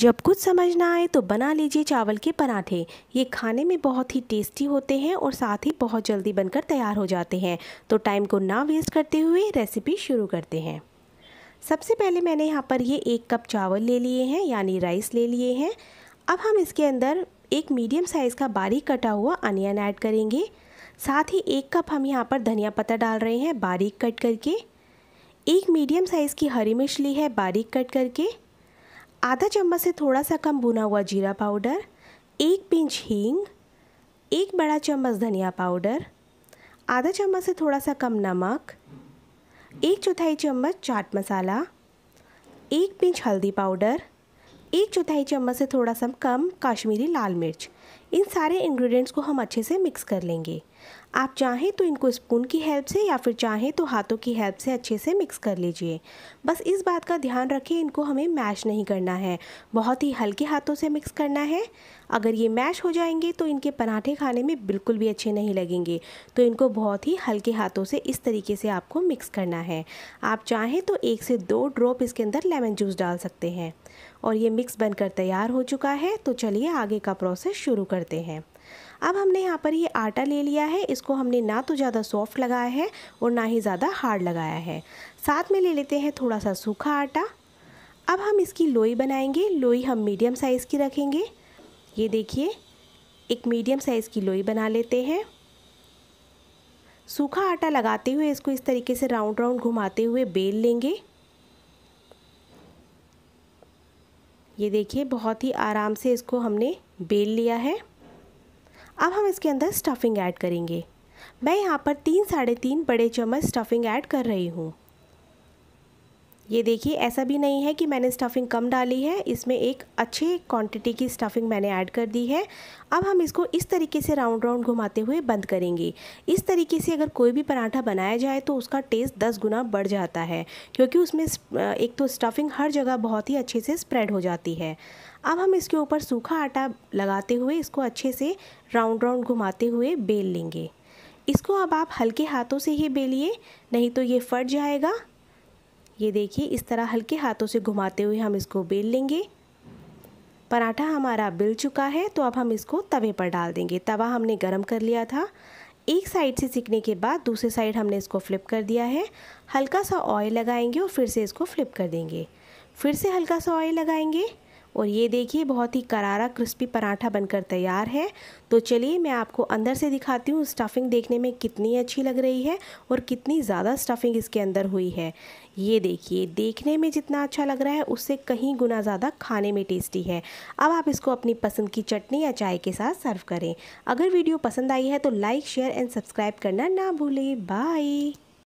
जब कुछ समझ ना आए तो बना लीजिए चावल के पराठे ये खाने में बहुत ही टेस्टी होते हैं और साथ ही बहुत जल्दी बनकर तैयार हो जाते हैं तो टाइम को ना वेस्ट करते हुए रेसिपी शुरू करते हैं सबसे पहले मैंने यहाँ पर ये एक कप चावल ले लिए हैं यानी राइस ले लिए हैं अब हम इसके अंदर एक मीडियम साइज़ का बारीक कटा हुआ अनियन ऐड करेंगे साथ ही एक कप हम यहाँ पर धनिया पत्ता डाल रहे हैं बारीक कट करके एक मीडियम साइज़ की हरी मिर्च ली है बारीक कट करके आधा चम्मच से थोड़ा सा कम भुना हुआ जीरा पाउडर एक पिंच हींग एक बड़ा चम्मच धनिया पाउडर आधा चम्मच से थोड़ा सा कम नमक एक चौथाई चम्मच चाट मसाला एक पिंच हल्दी पाउडर एक चौथाई चम्मच से थोड़ा सा कम काश्मीरी लाल मिर्च इन सारे इंग्रेडिएंट्स को हम अच्छे से मिक्स कर लेंगे आप चाहें तो इनको स्पून की हेल्प से या फिर चाहें तो हाथों की हेल्प से अच्छे से मिक्स कर लीजिए बस इस बात का ध्यान रखें इनको हमें मैश नहीं करना है बहुत ही हल्के हाथों से मिक्स करना है अगर ये मैश हो जाएंगे तो इनके पराठे खाने में बिल्कुल भी अच्छे नहीं लगेंगे तो इनको बहुत ही हल्के हाथों से इस तरीके से आपको मिक्स करना है आप चाहें तो एक से दो ड्रॉप इसके अंदर लेमन जूस डाल सकते हैं और ये मिक्स बनकर तैयार हो चुका है तो चलिए आगे का प्रोसेस शुरू करते हैं अब हमने यहाँ पर ये आटा ले लिया है इसको हमने ना तो ज़्यादा सॉफ्ट लगाया है और ना ही ज़्यादा हार्ड लगाया है साथ में ले लेते हैं थोड़ा सा सूखा आटा अब हम इसकी लोई बनाएंगे लोई हम मीडियम साइज़ की रखेंगे ये देखिए एक मीडियम साइज़ की लोई बना लेते हैं सूखा आटा लगाते हुए इसको इस तरीके से राउंड राउंड घुमाते हुए बेल लेंगे ये देखिए बहुत ही आराम से इसको हमने बेल लिया है अब हम इसके अंदर स्टफिंग ऐड करेंगे मैं यहाँ पर तीन साढ़े तीन बड़े चम्मच स्टफिंग ऐड कर रही हूँ ये देखिए ऐसा भी नहीं है कि मैंने स्टफ़िंग कम डाली है इसमें एक अच्छे क्वांटिटी की स्टफ़िंग मैंने ऐड कर दी है अब हम इसको इस तरीके से राउंड राउंड घुमाते हुए बंद करेंगे इस तरीके से अगर कोई भी पराठा बनाया जाए तो उसका टेस्ट दस गुना बढ़ जाता है क्योंकि उसमें एक तो स्टफ़िंग हर जगह बहुत ही अच्छे से स्प्रेड हो जाती है अब हम इसके ऊपर सूखा आटा लगाते हुए इसको अच्छे से राउंड राउंड घुमाते हुए बेल लेंगे इसको अब आप हल्के हाथों से ही बेलिए नहीं तो ये फट जाएगा ये देखिए इस तरह हल्के हाथों से घुमाते हुए हम इसको बेल लेंगे पराठा हमारा बिल चुका है तो अब हम इसको तवे पर डाल देंगे तवा हमने गर्म कर लिया था एक साइड से सीखने के बाद दूसरे साइड हमने इसको फ्लिप कर दिया है हल्का सा ऑयल लगाएंगे और फिर से इसको फ्लिप कर देंगे फिर से हल्का सा ऑयल लगाएंगे और ये देखिए बहुत ही करारा क्रिस्पी पराठा बनकर तैयार है तो चलिए मैं आपको अंदर से दिखाती हूँ स्टफिंग देखने में कितनी अच्छी लग रही है और कितनी ज़्यादा स्टफिंग इसके अंदर हुई है ये देखिए देखने में जितना अच्छा लग रहा है उससे कहीं गुना ज़्यादा खाने में टेस्टी है अब आप इसको अपनी पसंद की चटनी या चाय के साथ सर्व करें अगर वीडियो पसंद आई है तो लाइक शेयर एंड सब्सक्राइब करना ना भूलें बाय